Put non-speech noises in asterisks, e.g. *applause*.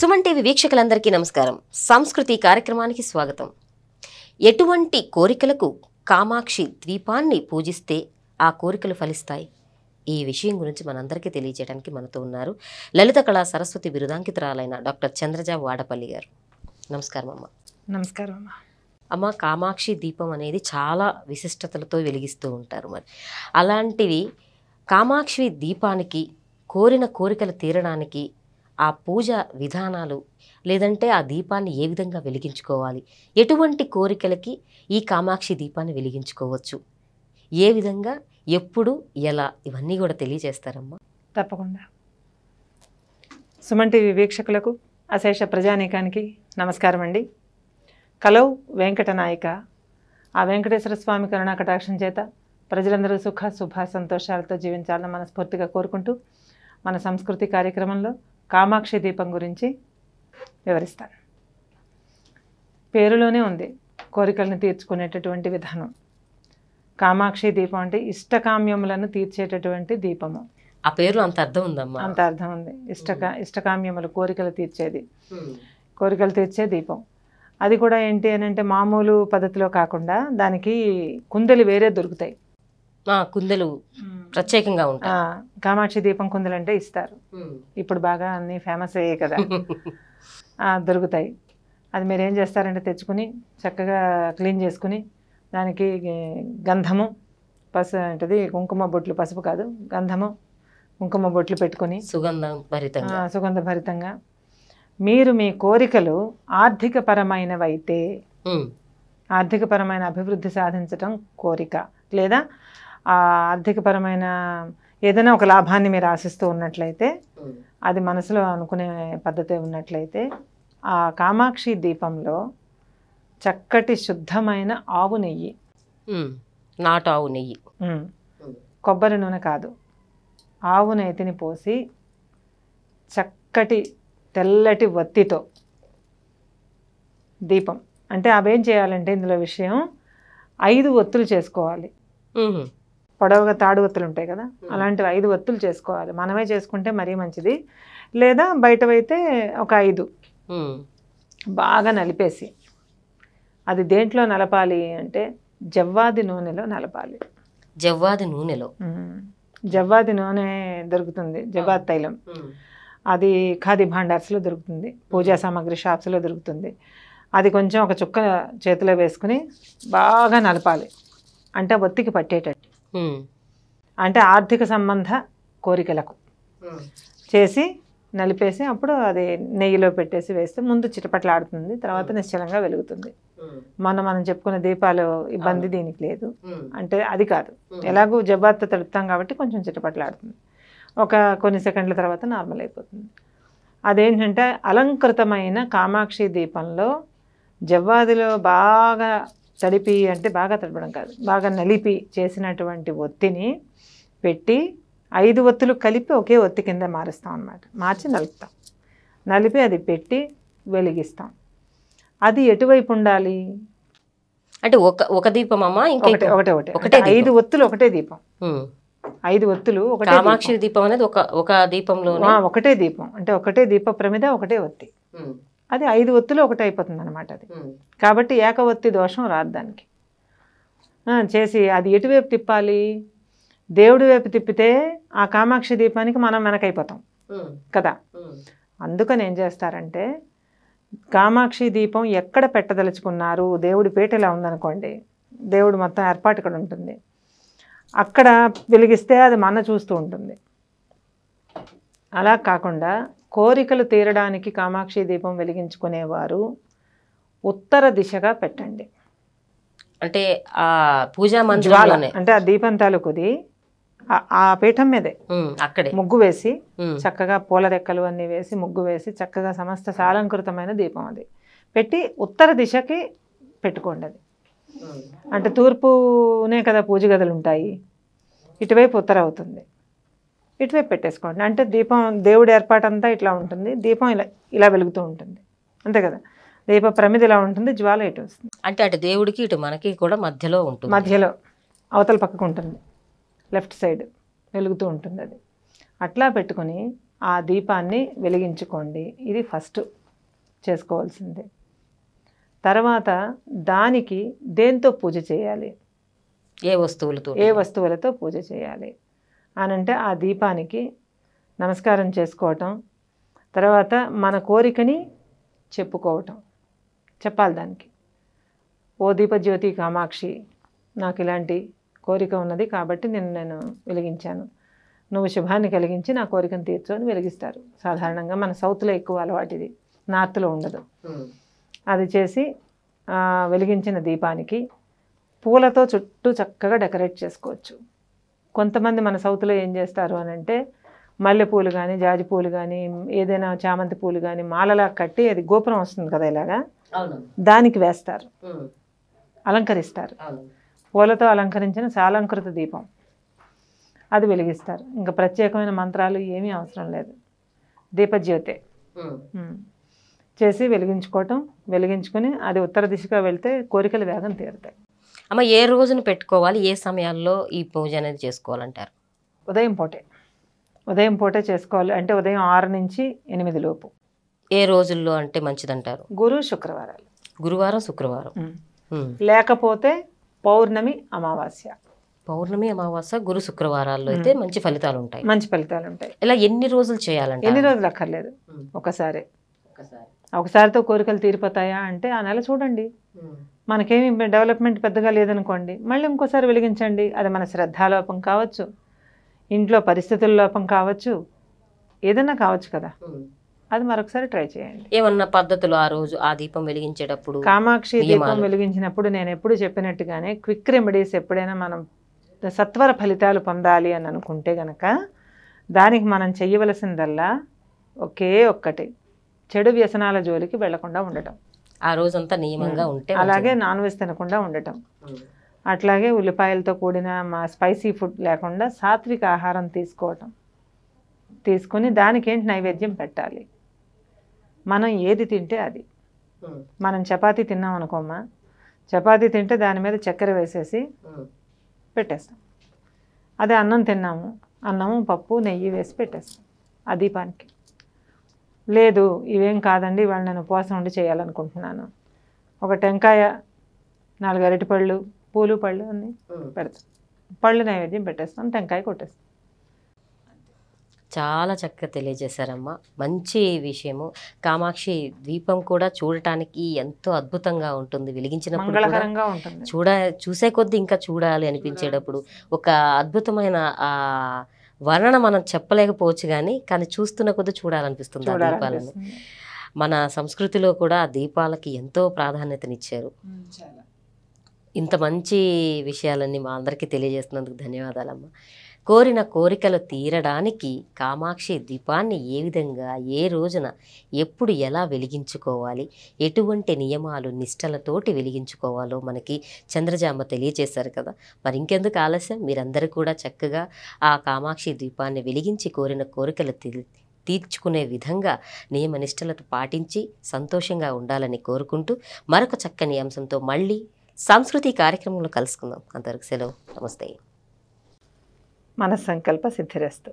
Suman TV వీక్షకులందరికీ నమస్కారం సంస్కృతి కార్యక్రమానికి స్వాగతం ఎటువంటి కోరికలకు కామాక్షి ద్వీపాన్ని పూజిస్తే ఆ కోరికలు ఫలిస్తాయి ఈ విషయం గురించి మనందరికీ తెలియజేయడానికి మనతో ఉన్నారు లలిత కళా సరస్వతి బిరుదాంకితురాలైన డాక్టర్ చంద్రజా వాడపల్లి గారు నమస్కారం అమ్మ నమస్కారం అమ్మ అమ్మ కామాక్షి దీపం అనేది చాలా విశిష్టతలతో వెలిగిస్తూ ఉంటారు మరి అలాంటివి కామాక్షి దీపానికి కోరిన కోరికలు తీరడానికి ఆ పూజ విధానాలు లేదంటే ఆ దీపాన్ని ఏ విధంగా వెలిగించుకోవాలి ఎటువంటి కోరికలకి ఈ కామాక్షి దీపాన్ని వెలిగించుకోవచ్చు ఏ విధంగా ఎప్పుడు ఎలా ఇవన్నీ కూడా తెలియజేస్తారమ్మా తప్పకుండా సుమన్ టీవీ వీక్షకులకు అశేష ప్రజానీకానికి నమస్కారం అండి కలవు వెంకటనాయక ఆ వెంకటేశ్వర స్వామి కరుణా కటాక్షం చేత ప్రజలందరూ సుఖ శుభ సంతోషాలతో జీవించాలని మనస్ఫూర్తిగా కోరుకుంటూ మన సంస్కృతి కార్యక్రమంలో కామాక్షి దీపం గురించి వివరిస్తాను పేరులోనే ఉంది కోరికలను తీర్చుకునేటటువంటి విధానం కామాక్షి దీపం అంటే ఇష్టకామ్యములను తీర్చేటటువంటి దీపము ఆ పేరులో అంత అర్థం ఉందమ్మా అంత అర్థం ఉంది ఇష్టకా ఇష్టకామ్యములు కోరికలు తీర్చేది కోరికలు తీర్చే దీపం అది కూడా ఏంటి అని అంటే మామూలు పద్ధతిలో కాకుండా దానికి కుందలు వేరే దొరుకుతాయి కుందలు ప్రత్యేకంగా ఉంటాయి కామాక్షి దీపం కుందలు అంటే ఇస్తారు ఇప్పుడు బాగా అన్ని ఫేమస్ అయ్యాయి కదా *laughs* దొరుకుతాయి అది మీరు ఏం చేస్తారంటే తెచ్చుకుని చక్కగా క్లీన్ చేసుకుని దానికి గంధము పసు ఏంటది కుంకుమ బొట్లు పసుపు కాదు గంధము కుంకుమ బొట్లు పెట్టుకుని సుగంధ భరితంగా సుగంధ భరితంగా మీరు మీ కోరికలు ఆర్థికపరమైనవైతే ఆర్థికపరమైన అభివృద్ధి సాధించడం కోరిక లేదా ఆర్థికపరమైన ఏదైనా ఒక లాభాన్ని మీరు ఆశిస్తూ ఉన్నట్లయితే అది మనసులో అనుకునే పద్ధతి ఉన్నట్లయితే ఆ కామాక్షి దీపంలో చక్కటి శుద్ధమైన ఆవు నెయ్యి నాటు ఆవు నెయ్యి కొబ్బరి నూనె కాదు ఆవు నెయ్యిని పోసి చక్కటి తెల్లటి వత్తితో దీపం అంటే అవేం చేయాలంటే ఇందులో విషయం ఐదు ఒత్తులు చేసుకోవాలి పొడవుగా తాడు ఒత్తులు ఉంటాయి కదా అలాంటివి ఐదు ఒత్తులు చేసుకోవాలి మనమే చేసుకుంటే మరీ మంచిది లేదా బయటవైతే ఒక ఐదు బాగా నలిపేసి అది దేంట్లో నలపాలి అంటే జవ్వాది నూనెలో నలపాలి జవ్వాది నూనెలో జవ్వాది నూనె దొరుకుతుంది జవ్వాది తైలం అది ఖాదీ భాండార్స్లో దొరుకుతుంది పూజా సామాగ్రి షాప్స్లో దొరుకుతుంది అది కొంచెం ఒక చుక్క చేతిలో వేసుకుని బాగా నలపాలి అంటే ఒత్తికి పట్టేటట్టు అంటే ఆర్థిక సంబంధ కోరికలకు చేసి నలిపేసి అప్పుడు అది నెయ్యిలో పెట్టేసి వేస్తే ముందు చిటపట్లాడుతుంది తర్వాత నిశ్చలంగా వెలుగుతుంది మొన్న మనం చెప్పుకున్న దీపాలు ఇబ్బంది దీనికి లేదు అంటే అది కాదు ఎలాగో జబాత్త తడుపుతాం కాబట్టి కొంచెం చిటపట్లాడుతుంది ఒక కొన్ని సెకండ్ల తర్వాత నార్మల్ అయిపోతుంది అదేంటంటే అలంకృతమైన కామాక్షి దీపంలో జవ్వాదిలో బాగా తడిపి అంటే బాగా తడపడం కాదు బాగా నలిపి చేసినటువంటి ఒత్తిని పెట్టి ఐదు ఒత్తులు కలిపి ఒకే ఒత్తి కింద మారుస్తాం అనమాట మార్చి నలుపుతాం నలిపి అది పెట్టి వెలిగిస్తాం అది ఎటువైపు ఉండాలి అంటే ఒక ఒక దీపం అమ్మా ఒకటే ఒకటి ఒకటే ఐదు ఒత్తులు ఒకటే దీపం ఐదు ఒత్తులు ఒకటి కామాక్షి దీపం అనేది ఒక ఒక దీపంలో ఒకటే దీపం అంటే ఒకటే దీప ప్రమిద ఒకటే ఒత్తి అది ఐదు ఒత్తులు ఒకటే అయిపోతుంది అనమాట అది కాబట్టి ఏకవత్తి దోషం రాదు దానికి చేసి అది ఎటువైపు తిప్పాలి దేవుడి వైపు తిప్పితే ఆ కామాక్షి దీపానికి మనం వెనకైపోతాం కదా అందుకని ఏం చేస్తారంటే కామాక్షి దీపం ఎక్కడ పెట్టదలుచుకున్నారు దేవుడి పేట ఇలా ఉందనుకోండి దేవుడు మొత్తం ఏర్పాటు ఇక్కడ ఉంటుంది అక్కడ వెలిగిస్తే అది మన చూస్తూ ఉంటుంది అలా కాకుండా కోరికలు తీరడానికి కామాక్షి దీపం వెలిగించుకునేవారు ఉత్తర దిశగా పెట్టండి అంటే ఆ పూజా మందిరంలోనే అంటే ఆ దీపం తాలూకుది ఆ పీఠం మీదే అక్కడే ముగ్గు వేసి చక్కగా పూల రెక్కలు అన్ని వేసి ముగ్గు వేసి చక్కగా సమస్త సాలంకృతమైన దీపం అది పెట్టి ఉత్తర దిశకి పెట్టుకోండి అది అంటే తూర్పునే కదా పూజ గదులు ఉంటాయి ఇటువైపు ఉత్తర అవుతుంది ఇటువైపు పెట్టేసుకోండి అంటే దీపం దేవుడి అంతా ఇట్లా ఉంటుంది దీపం ఇలా ఇలా వెలుగుతూ ఉంటుంది అంతే కదా దీప ప్రమిది ఇలా ఉంటుంది జ్వాల ఇటు వస్తుంది అంటే అటు దేవుడికి ఇటు మనకి కూడా మధ్యలో ఉంటుంది మధ్యలో అవతల పక్కకు ఉంటుంది లెఫ్ట్ సైడ్ వెలుగుతూ ఉంటుంది అది అట్లా పెట్టుకుని ఆ దీపాన్ని వెలిగించుకోండి ఇది ఫస్ట్ చేసుకోవాల్సిందే తర్వాత దానికి దేంతో పూజ చేయాలి ఏ వస్తువులతో ఏ వస్తువులతో పూజ చేయాలి అనంటే ఆ దీపానికి నమస్కారం చేసుకోవటం తర్వాత మన కోరికని చెప్పుకోవటం చెప్పాలి దానికి ఓ దీపజ్యోతి కామాక్షి నాకు ఇలాంటి కోరిక ఉన్నది కాబట్టి నేను నేను వెలిగించాను నువ్వు శుభాన్ని కలిగించి నా కోరికను తీర్చు అని వెలిగిస్తారు సాధారణంగా మన సౌత్లో ఎక్కువ అలవాటిది నార్త్లో ఉండదు అది చేసి వెలిగించిన దీపానికి పూలతో చుట్టూ చక్కగా డెకరేట్ చేసుకోవచ్చు కొంతమంది మన సౌత్లో ఏం చేస్తారు అని అంటే మల్లెపూలు కానీ జాజి పూలు కానీ ఏదైనా చామంతి పూలు కానీ మాలలా కట్టి అది గోపురం వస్తుంది కదా ఇలాగా దానికి వేస్తారు అలంకరిస్తారు పూలతో అలంకరించిన సాలంకృత దీపం అది వెలిగిస్తారు ఇంకా ప్రత్యేకమైన మంత్రాలు ఏమీ అవసరం లేదు దీపజ్యోతే చేసి వెలిగించుకోవటం వెలిగించుకొని అది ఉత్తర దిశగా వెళ్తే కోరికలు వేగం తీరుతాయి అమ్మ ఏ రోజున పెట్టుకోవాలి ఏ సమయాల్లో ఈ పూజ అనేది చేసుకోవాలంటారు ఉదయం పూటే ఉదయం పూటే చేసుకోవాలి అంటే ఉదయం ఆరు నుంచి ఎనిమిది లోపు ఏ రోజుల్లో అంటే మంచిదంటారు గురు శుక్రవారాలు గురువారం శుక్రవారం లేకపోతే పౌర్ణమి అమావాస్య పౌర్ణమి అమావాస్య గురు శుక్రవారాల్లో అయితే మంచి ఫలితాలు ఉంటాయి మంచి ఫలితాలు ఉంటాయి ఇలా ఎన్ని రోజులు చేయాలంటే ఎన్ని రోజులు అక్కర్లేదు ఒకసారి ఒకసారి ఒకసారితో కోరికలు తీరిపోతాయా అంటే ఆ నెల చూడండి మనకేమి డెవలప్మెంట్ పెద్దగా లేదనుకోండి మళ్ళీ ఇంకోసారి వెలిగించండి అది మన శ్రద్ధాలోపం కావచ్చు ఇంట్లో పరిస్థితుల లోపం కావచ్చు ఏదైనా కావచ్చు కదా అది మరొకసారి ట్రై చేయండి ఏమన్నా పద్ధతులు ఆ రోజు ఆ దీపం వెలిగించేటప్పుడు కామాక్షి దీపం వెలిగించినప్పుడు నేను ఎప్పుడు చెప్పినట్టుగానే క్విక్ రెమెడీస్ ఎప్పుడైనా మనం సత్వర ఫలితాలు పొందాలి అని అనుకుంటే గనక దానికి మనం చెయ్యవలసిందల్లా ఒకే ఒక్కటి చెడు వ్యసనాల జోలికి వెళ్లకుండా ఉండటం ఆ రోజంతా నియమంగా ఉంటే అలాగే నాన్ వెజ్ తినకుండా ఉండటం అట్లాగే ఉల్లిపాయలతో కూడిన మా స్పైసీ ఫుడ్ లేకుండా సాత్విక ఆహారం తీసుకోవటం తీసుకుని దానికేంటి నైవేద్యం పెట్టాలి మనం ఏది తింటే అది మనం చపాతి తిన్నాం అనుకోమా చపాతి తింటే దాని మీద చక్కెర వేసేసి పెట్టేస్తాం అదే అన్నం తిన్నాము అన్నము పప్పు నెయ్యి వేసి పెట్టేస్తాం ఆ దీపానికి లేదు ఇవేం కాదండి వాళ్ళు నేను ఉపవాసం ఉండి చేయాలనుకుంటున్నాను ఒక టెంకాయ నాలుగు అరటిపళ్ళు పూలు పళ్ళు అన్నీ పెడతాం పళ్ళు నైవేద్యం పెట్టేస్తాం టెంకాయ కొట్టేస్తాం చాలా చక్కగా తెలియజేశారమ్మా మంచి విషయము కామాక్షి దీపం కూడా చూడటానికి ఎంతో అద్భుతంగా ఉంటుంది వెలిగించినప్పుడు చూడ చూసే కొద్దీ ఇంకా చూడాలి అనిపించేటప్పుడు ఒక అద్భుతమైన వర్ణన మనం చెప్పలేకపోవచ్చు కానీ కానీ చూస్తున్న కొద్దీ చూడాలనిపిస్తుంది ఆ దీపాలను మన సంస్కృతిలో కూడా దీపాలకి ఎంతో ప్రాధాన్యతనిచ్చారు ఇంత మంచి విషయాలన్నీ మా అందరికీ తెలియజేస్తున్నందుకు ధన్యవాదాలమ్మ కోరిన కోరికలు తీరడానికి కామాక్షి ద్వీపాన్ని ఏ విధంగా ఏ రోజున ఎప్పుడు ఎలా వెలిగించుకోవాలి ఎటువంటి నియమాలు నిష్టలతోటి వెలిగించుకోవాలో మనకి చంద్రజామ తెలియజేశారు కదా మరి ఇంకెందుకు ఆలస్యం మీరందరూ కూడా చక్కగా ఆ కామాక్షి ద్వీపాన్ని వెలిగించి కోరిన కోరికలు తీర్చుకునే విధంగా నియమనిష్టలతో పాటించి సంతోషంగా ఉండాలని కోరుకుంటూ మరొక చక్కని అంశంతో మళ్ళీ సాంస్కృతిక కార్యక్రమంలో కలుసుకుందాం అంతవరకు సెలవు నమస్తే మన సంకల్ప సిద్ధిరస్తు